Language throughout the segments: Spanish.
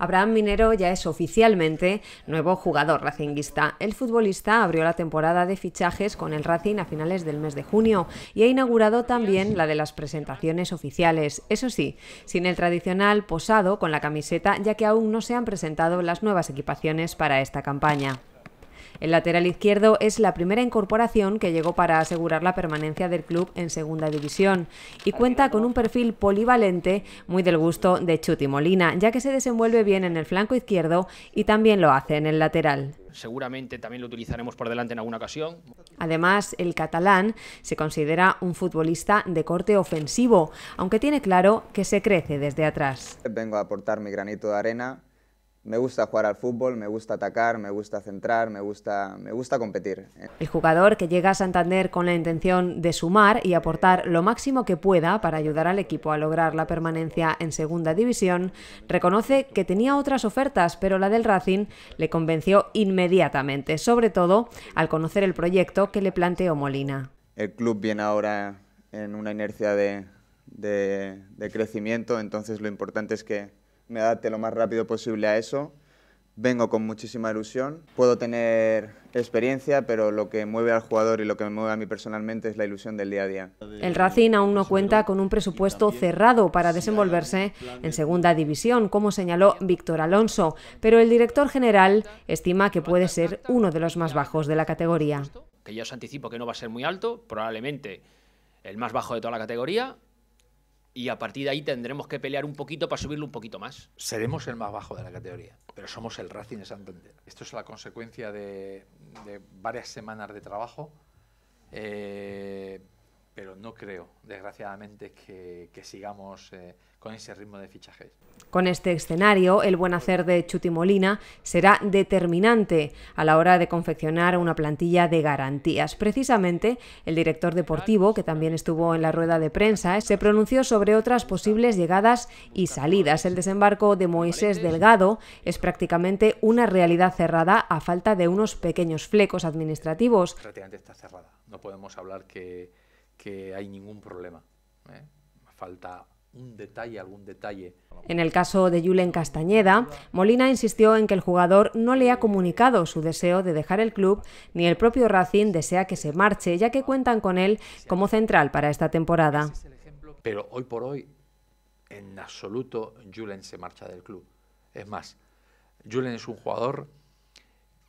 Abraham Minero ya es oficialmente nuevo jugador racinguista. El futbolista abrió la temporada de fichajes con el Racing a finales del mes de junio y ha inaugurado también la de las presentaciones oficiales. Eso sí, sin el tradicional posado con la camiseta, ya que aún no se han presentado las nuevas equipaciones para esta campaña. El lateral izquierdo es la primera incorporación que llegó para asegurar la permanencia del club en segunda división y cuenta con un perfil polivalente muy del gusto de Chuti Molina, ya que se desenvuelve bien en el flanco izquierdo y también lo hace en el lateral seguramente también lo utilizaremos por delante en alguna ocasión. Además, el catalán se considera un futbolista de corte ofensivo, aunque tiene claro que se crece desde atrás. Vengo a aportar mi granito de arena me gusta jugar al fútbol, me gusta atacar, me gusta centrar, me gusta, me gusta competir. El jugador que llega a Santander con la intención de sumar y aportar lo máximo que pueda para ayudar al equipo a lograr la permanencia en Segunda División, reconoce que tenía otras ofertas, pero la del Racing le convenció inmediatamente, sobre todo al conocer el proyecto que le planteó Molina. El club viene ahora en una inercia de crecimiento, entonces lo importante es que me adapte lo más rápido posible a eso. Vengo con muchísima ilusión. Puedo tener experiencia, pero lo que mueve al jugador y lo que me mueve a mí personalmente es la ilusión del día a día. El Racing aún no cuenta con un presupuesto cerrado para desenvolverse en segunda división, como señaló Víctor Alonso, pero el director general estima que puede ser uno de los más bajos de la categoría. Que ya os anticipo que no va a ser muy alto, probablemente el más bajo de toda la categoría, y a partir de ahí tendremos que pelear un poquito para subirlo un poquito más. Seremos el más bajo de la categoría, pero somos el Racing de Santander. Esto es la consecuencia de, varias semanas de trabajo. Eh, pero no creo, desgraciadamente, que, sigamos eh, con ese ritmo de fichaje. Con este escenario, el buen hacer de Chuti Molina será determinante a la hora de confeccionar una plantilla de garantías. Precisamente, el director deportivo, que también estuvo en la rueda de prensa, se pronunció sobre otras posibles llegadas y salidas. El desembarco de Moisés Delgado es prácticamente una realidad cerrada a falta de unos pequeños flecos administrativos. Prácticamente está cerrada. No podemos hablar que que hay ningún problema. ¿eh? Falta un detalle, algún detalle. En el caso de Julen Castañeda, Molina insistió en que el jugador no le ha comunicado su deseo de dejar el club, ni el propio Racing desea que se marche, ya que cuentan con él como central para esta temporada. Pero hoy por hoy, en absoluto, Julen se marcha del club. Es más, Julen es un jugador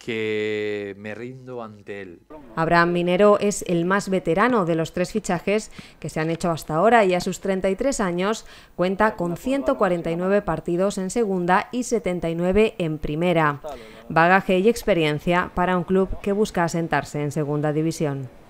que me rindo ante él. Abraham Minero es el más veterano de los tres fichajes que se han hecho hasta ahora y a sus 33 años cuenta con 149 partidos en segunda y 79 en primera. Bagaje y experiencia para un club que busca asentarse en segunda división.